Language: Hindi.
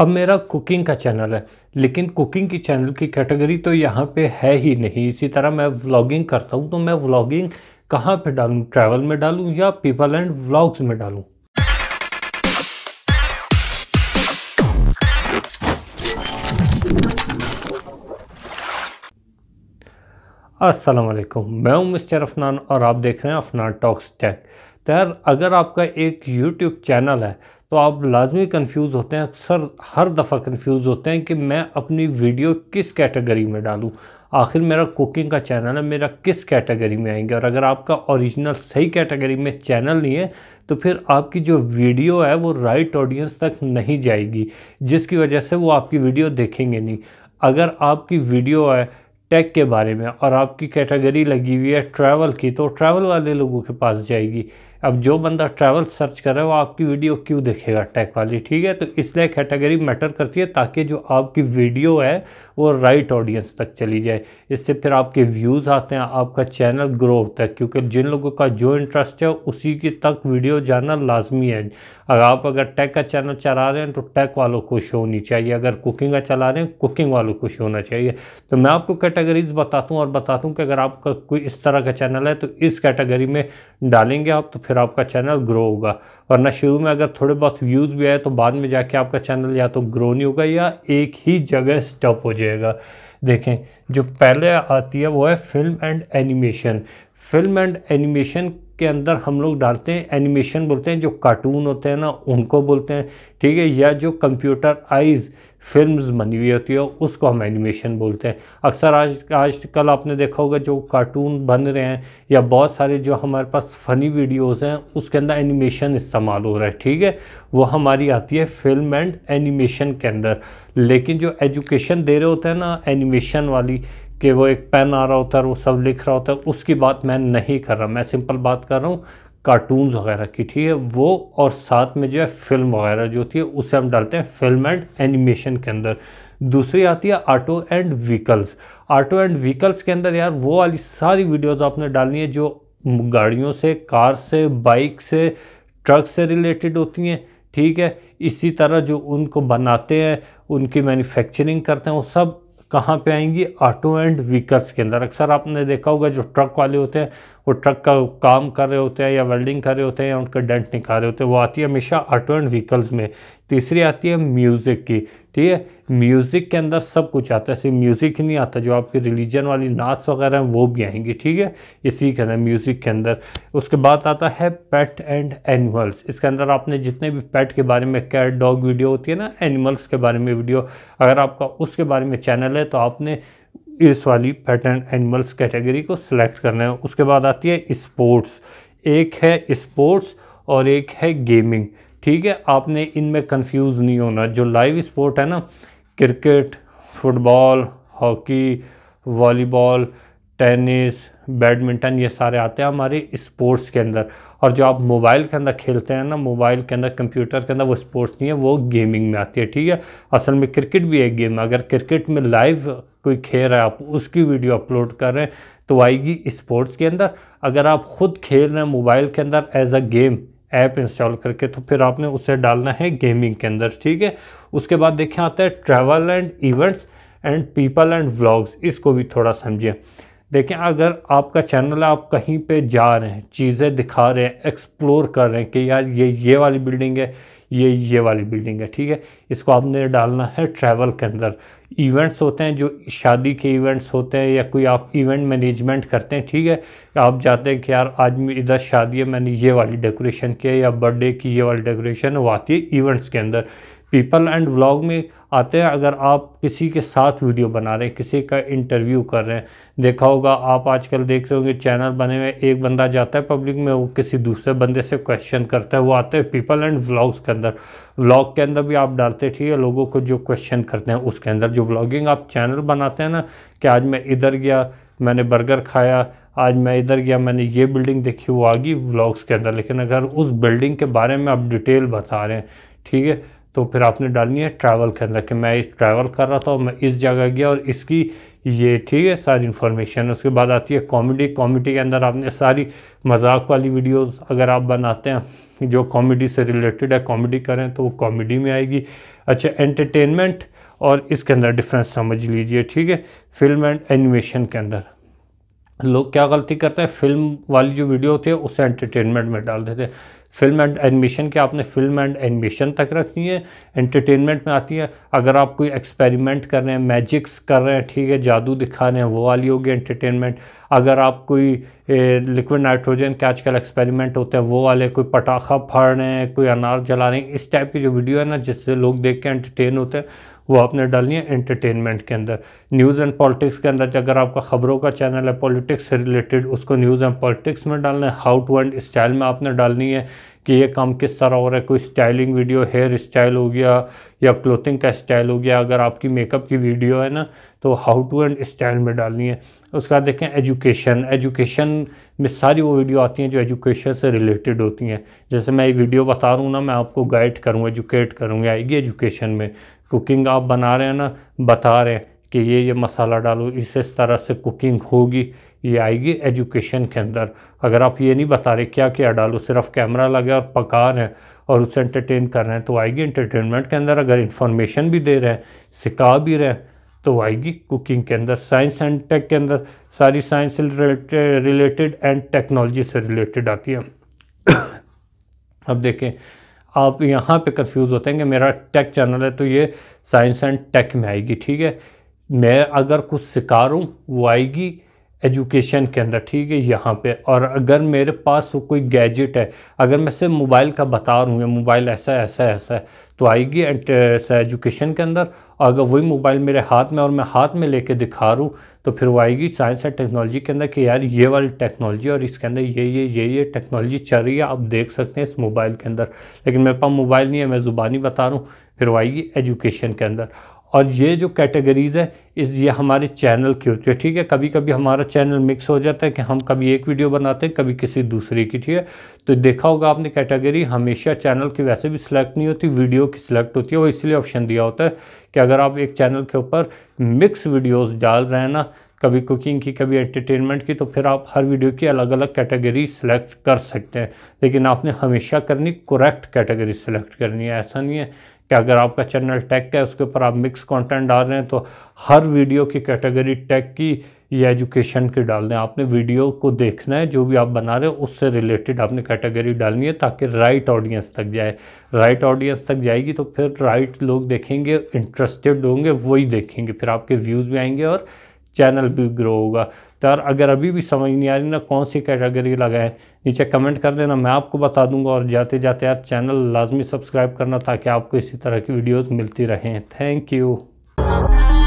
अब मेरा कुकिंग का चैनल है लेकिन कुकिंग की चैनल की कैटेगरी तो यहाँ पे है ही नहीं इसी तरह मैं व्लॉगिंग करता हूँ तो मैं व्लॉगिंग कहाँ पे डालूँ ट्रैवल में डालूँ या पीपल एंड व्लॉग्स में डालूँ असलकम मैं हूं मिस्टर अफनान और आप देख रहे हैं अफनान टॉक्स टैक तो अगर आपका एक यूट्यूब चैनल है तो आप लाजमी कन्फ्यूज़ होते हैं अक्सर हर दफ़ा कन्फ्यूज़ होते हैं कि मैं अपनी वीडियो किस कैटेगरी में डालूँ आखिर मेरा कुकिंग का चैनल है मेरा किस कैटेगरी में आएंगे और अगर आपका ओरिजिनल सही कैटेगरी में चैनल नहीं है तो फिर आपकी जो वीडियो है वो राइट ऑडियंस तक नहीं जाएगी जिसकी वजह से वो आपकी वीडियो देखेंगे नहीं अगर आपकी वीडियो है टेक के बारे में और आपकी कैटेगरी लगी हुई है ट्रैवल की तो ट्रैवल वाले लोगों के पास जाएगी अब जो बंदा ट्रैवल सर्च कर रहा है वो आपकी वीडियो क्यों देखेगा टेक वाली ठीक है तो इसलिए कैटेगरी मैटर करती है ताकि जो आपकी वीडियो है वो राइट ऑडियंस तक चली जाए इससे फिर आपके व्यूज़ आते हैं आपका चैनल ग्रो होता है क्योंकि जिन लोगों का जो इंटरेस्ट है उसी के तक वीडियो जाना लाजमी है अगर आप अगर टेक का चैनल चला रहे हैं तो टेक वालों को शो होनी चाहिए अगर कुकिंग का चला रहे हैं कुकिंग वालों को शो होना चाहिए तो मैं आपको कैटेगरीज बताता हूँ और बताता हूँ कि अगर आपका कोई इस तरह का चैनल है तो इस कैटेगरी में डालेंगे आप तो फिर आपका चैनल ग्रो होगा वरना शुरू में अगर थोड़े बहुत व्यूज़ भी आए तो बाद में जाके आपका चैनल या तो ग्रो नहीं होगा या एक ही जगह स्टॉप हो जाएगा देखें जो पहले आती है वो है film and animation film and animation के अंदर हम लोग डालते हैं एनिमेशन बोलते हैं जो कार्टून होते हैं ना उनको बोलते हैं ठीक है या जो कंप्यूटर आइज़ फिल्म्स बनी हुई होती है उसको हम एनिमेशन बोलते हैं अक्सर आज आज कल आपने देखा होगा जो कार्टून बन रहे हैं या बहुत सारे जो हमारे पास फ़नी वीडियोस हैं उसके अंदर एनिमेशन इस्तेमाल हो रहा है ठीक है वो हमारी आती है फिल्म एंड एनिमेशन के अंदर लेकिन जो एजुकेशन दे रहे होते हैं ना एनिमेशन वाली कि वो एक पेन आ रहा होता है वो सब लिख रहा होता है उसकी बात मैं नहीं कर रहा मैं सिंपल बात कर रहा हूँ कार्टून्स वगैरह की ठीक है वो और साथ में जो है फिल्म वगैरह जो होती है उसे हम डालते हैं फिल्म एंड एनिमेशन के अंदर दूसरी आती है auto and vehicles auto and vehicles के अंदर यार वो वाली सारी वीडियोस आपने डालनी है जो गाड़ियों से कार से बाइक से ट्रक से रिलेटेड होती हैं ठीक है इसी तरह जो उनको बनाते हैं उनकी मैन्युफैक्चरिंग करते हैं वो सब कहाँ पे आएंगी ऑटो एंड व्हीकल्स के अंदर अक्सर आपने देखा होगा जो ट्रक वाले होते हैं वो ट्रक का काम कर रहे होते हैं या वेल्डिंग कर रहे होते हैं या उनका डेंट निकाल रहे होते हैं वो आती है हमेशा ऑटो एंड व्हीकल्स में तीसरी आती है म्यूज़िक की ठीक है म्यूज़िक के अंदर सब कुछ आता है सिर्फ म्यूज़िक ही नहीं आता जो आपकी रिलीजन वाली नाच वगैरह हैं वो भी आएंगी ठीक है इसी के अंदर म्यूज़िक के अंदर उसके बाद आता है पेट एंड एनिमल्स इसके अंदर आपने जितने भी पेट के बारे में कैट डॉग वीडियो होती है ना एनिमल्स के बारे में वीडियो अगर आपका उसके बारे में चैनल है तो आपने इस वाली पेट एंड एनिमल्स कैटेगरी को सिलेक्ट करना है उसके बाद आती है स्पोर्ट्स एक है स्पोर्ट्स और एक है गेमिंग ठीक है आपने इनमें कंफ्यूज नहीं होना जो लाइव स्पोर्ट है ना cricket football hockey volleyball tennis badminton ये सारे आते हैं हमारे स्पोर्ट्स के अंदर और जो आप मोबाइल के अंदर खेलते हैं ना मोबाइल के अंदर कंप्यूटर के अंदर वो स्पोर्ट्स नहीं है वो गेमिंग में आती है ठीक है असल में क्रिकेट भी एक गेम है अगर क्रिकेट में लाइव कोई खेल रहा है आप उसकी वीडियो अपलोड कर रहे हैं तो आएगी स्पोर्ट्स के अंदर अगर आप खुद खेल रहे हैं मोबाइल के अंदर as a game app install करके तो फिर आपने उसे डालना है गेमिंग के अंदर ठीक है उसके बाद देखें आता है travel and events and people and vlogs इसको भी थोड़ा समझिए देखें अगर आपका चैनल है आप कहीं पे जा रहे हैं चीज़ें दिखा रहे हैं एक्सप्लोर कर रहे हैं कि यार ये ये वाली बिल्डिंग है ये ये वाली बिल्डिंग है ठीक है इसको आपने डालना है ट्रैवल के अंदर इवेंट्स होते हैं जो शादी के इवेंट्स होते हैं या कोई आप इवेंट मैनेजमेंट करते हैं ठीक है आप जाते हैं कि यार आज इधर शादी है मैंने ये वाली डेकोरेशन की है या बर्थडे की ये वाली डेकोरेशन वो आती है इवेंट्स के अंदर पीपल एंड व्लॉग में आते हैं अगर आप किसी के साथ वीडियो बना रहे हैं किसी का इंटरव्यू कर रहे हैं देखा होगा आप आजकल देख रहे होंगे चैनल बने हुए एक बंदा जाता है पब्लिक में वो किसी दूसरे बंदे से क्वेश्चन करता है वो आते हैं पीपल एंड व्लॉग्स के अंदर व्लॉग के अंदर भी आप डालते ठीक है लोगों को जो क्वेश्चन करते हैं उसके अंदर जो व्लॉगिंग आप चैनल बनाते हैं ना कि आज मैं इधर गया मैंने बर्गर खाया आज मैं इधर गया मैंने ये बिल्डिंग देखी वो आ गई व्लॉग्स के अंदर लेकिन अगर उस बिल्डिंग के बारे में आप डिटेल बता रहे हैं ठीक है तो फिर आपने डालनी है ट्रैवल के अंदर कि मैं इस ट्रैवल कर रहा था और मैं इस जगह गया और इसकी ये ठीक है सारी इन्फॉर्मेशन उसके बाद आती है कॉमेडी कॉमेडी के अंदर आपने सारी मजाक वाली वीडियोस अगर आप बनाते हैं जो कॉमेडी से रिलेटेड है कॉमेडी करें तो वो कॉमेडी में आएगी अच्छा एंटरटेनमेंट और इसके अंदर डिफरेंस समझ लीजिए ठीक है फिल्म एंड एनिमेशन के अंदर लोग क्या गलती करते हैं फिल्म वाली जो वीडियो होती है उसे एंटरटेनमेंट में डाल देते हैं फिल्म एंड एनिमेशन के आपने फिल्म एंड एनिमेशन तक रखनी है एंटरटेनमेंट में आती है अगर आप कोई एक्सपेरिमेंट कर रहे हैं मैजिक्स कर रहे हैं ठीक है जादू दिखा रहे हैं वो वाली होगी एंटरटेनमेंट अगर आप कोई लिक्विड नाइट्रोजन के आजकल एक्सपेरिमेंट होते हैं वो वाले कोई पटाखा फाड़ रहे हैं कोई अनार जला रहे हैं इस टाइप की जो वीडियो है ना जिससे लोग देख के एंटरटेन होते हैं वो आपने डालनी है एंटरटेनमेंट के अंदर न्यूज़ एंड पॉलिटिक्स के अंदर अगर आपका ख़बरों का चैनल है पॉलिटिक्स से रिलेटेड उसको न्यूज़ एंड पॉलिटिक्स में डालना है हाउ टू एंड स्टाइल में आपने डालनी है कि ये काम किस तरह हो रहा है कोई स्टाइलिंग वीडियो हेयर स्टाइल हो गया या क्लोथिंग का स्टाइल हो गया अगर आपकी मेकअप की वीडियो है ना तो हाउ टू एंड स्टाइल में डालनी है उसके बाद देखें एजुकेशन एजुकेशन में सारी वो वीडियो आती हैं जो एजुकेशन से रिलेटेड होती हैं जैसे मैं ये वीडियो बता रहा हूँ ना मैं आपको गाइड करूँ एजुकेट करूँगी आएगी एजुकेशन में कुकिंग आप बना रहे हैं ना बता रहे हैं कि ये ये मसाला डालो इस इस तरह से कुकिंग होगी ये आएगी एजुकेशन के अंदर अगर आप ये नहीं बता रहे क्या क्या डालो सिर्फ कैमरा लगे और पका रहे हैं और उसे एंटरटेन कर रहे हैं तो आएगी एंटरटेनमेंट के अंदर अगर इन्फॉर्मेशन भी दे रहे हैं सिखा भी रहे हैं तो आएगी कुकिंग के अंदर साइंस एंड टेक के अंदर सारी साइंस से रिलेटेड एंड टेक्नोलॉजी से रिलेटेड आती है अब देखें आप यहाँ पे कंफ्यूज होते हैं कि मेरा टेक चैनल है तो ये साइंस एंड टेक में आएगी ठीक है मैं अगर कुछ सिखा रहा हूँ वो आएगी एजुकेशन के अंदर ठीक है यहाँ पे और अगर मेरे पास कोई गैजेट है अगर मैं सिर्फ मोबाइल का बता रहा हूँ या मोबाइल ऐसा ऐसा ऐसा है तो आएगी एजुकेशन के अंदर और अगर वही मोबाइल मेरे हाथ में और मैं हाथ में लेके दिखा रूँ तो फिर वो आएगी साइंस एंड टेक्नोलॉजी के अंदर कि यार ये वाली टेक्नोलॉजी और इसके अंदर ये ये ये ये टेक्नोलॉजी चल रही है आप देख सकते हैं इस मोबाइल के अंदर लेकिन मेरे पास मोबाइल नहीं है मैं ज़ुबानी बता रहा हूँ फिर वो आएगी एजुकेशन के अंदर और ये जो कैटेगरीज़ है इस ये हमारे चैनल की होती है ठीक है कभी कभी हमारा चैनल मिक्स हो जाता है कि हम कभी एक वीडियो बनाते हैं कभी किसी दूसरे की ठीक है तो देखा होगा आपने कैटेगरी हमेशा चैनल की वैसे भी सिलेक्ट नहीं होती वीडियो की सिलेक्ट होती है वो इसलिए ऑप्शन दिया होता है कि अगर आप एक चैनल के ऊपर मिक्स वीडियोज़ डाल रहे हैं ना कभी कुकिंग की कभी एंटरटेनमेंट की तो फिर आप हर वीडियो की अलग अलग कैटेगरी सेलेक्ट कर सकते हैं लेकिन आपने हमेशा करनी करेक्ट कैटेगरी सेलेक्ट करनी है ऐसा नहीं है कि अगर आपका चैनल टेक है उसके ऊपर आप मिक्स कंटेंट डाल रहे हैं तो हर वीडियो की कैटेगरी टेक की या एजुकेशन की डाल दें आपने वीडियो को देखना है जो भी आप बना रहे हो उससे रिलेटेड आपने कैटेगरी डालनी है ताकि राइट ऑडियंस तक जाए राइट ऑडियंस तक जाएगी तो फिर राइट लोग देखेंगे इंटरेस्टेड होंगे वही देखेंगे फिर आपके व्यूज़ भी आएंगे और चैनल भी ग्रो होगा तो यार अगर अभी भी समझ नहीं आ रही ना कौन सी कैटेगरी लगाए नीचे कमेंट कर देना मैं आपको बता दूंगा और जाते जाते यार चैनल लाजमी सब्सक्राइब करना ताकि आपको इसी तरह की वीडियोज़ मिलती रहें थैंक यू